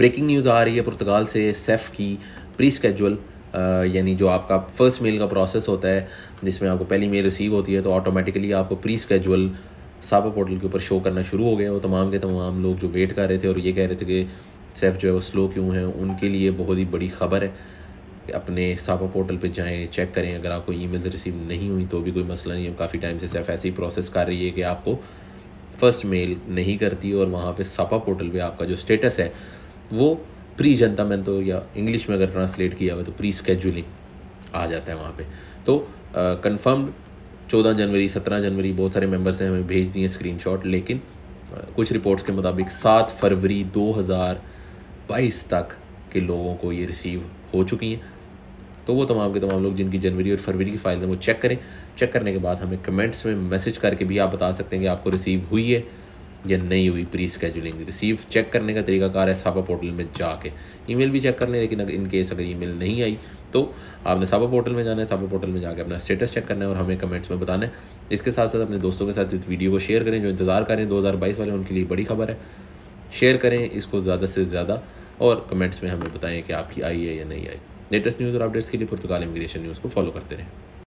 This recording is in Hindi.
ब्रेकिंग न्यूज़ आ रही है पुर्तगाल से सेफ़ की प्री स्केजुअल यानी जो आपका फ़र्स्ट मेल का प्रोसेस होता है जिसमें आपको पहली मेल रिसीव होती है तो ऑटोमेटिकली आपको प्री स्केजुअल सापा पोर्टल के ऊपर शो करना शुरू हो गया वो तमाम के तमाम लोग जो वेट कर रहे थे और ये कह रहे थे कि सेफ़ जो है वो स्लो क्यों है उनके लिए बहुत ही बड़ी खबर है अपने सापा पोर्टल पे जाएं चेक करें अगर आपको ईमेल रिसीव नहीं हुई तो भी कोई मसला नहीं है काफ़ी टाइम से सेफ ऐसी प्रोसेस कर रही है कि आपको फ़र्स्ट मेल नहीं करती और वहाँ पे सापा पोर्टल पे आपका जो स्टेटस है वो प्री जनता में तो या इंग्लिश में अगर ट्रांसलेट किया हुआ तो प्री स्केजुलिंग आ जाता है वहाँ पे तो कंफर्म्ड चौदह जनवरी सत्रह जनवरी बहुत सारे मेंबर्स ने हमें भेज दिए स्क्रीनशॉट लेकिन कुछ रिपोर्ट्स के मुताबिक सात फरवरी 2022 तक के लोगों को ये रिसीव हो चुकी हैं तो वो तमाम के तमाम लोग जिनकी जनवरी और फरवरी की फाइल हैं वो चेक करें चेक करने के बाद हमें कमेंट्स में मैसेज करके भी आप बता सकते हैं कि आपको रिसीव हुई है या नहीं हुई प्री स्केजुलिंग रिसीव चेक करने का तरीका कार है साबा पोर्टल में जाके ईमेल भी चेक कर लें लेकिन अगर इन केस अगर ईमेल नहीं आई तो आपने साबा पोर्टल में जाना है साबा पोर्टल में जाकर अपना स्टेटस चेक करना है और हमें कमेंट्स में बताना है इसके साथ साथ अपने दोस्तों के साथ इस वीडियो को शेयर करें जो इंतज़ार करें दो वाले उनके लिए बड़ी खबर है शेयर करें इसको ज़्यादा से ज़्यादा और कमेंट्स में हमें बताएं कि आपकी आई है या नहीं आई लेटेस्ट न्यूज़ और अपडेट्स के लिए पुर्तगाल इमिग्रेशन न्यूज़ को फॉलो करते रहें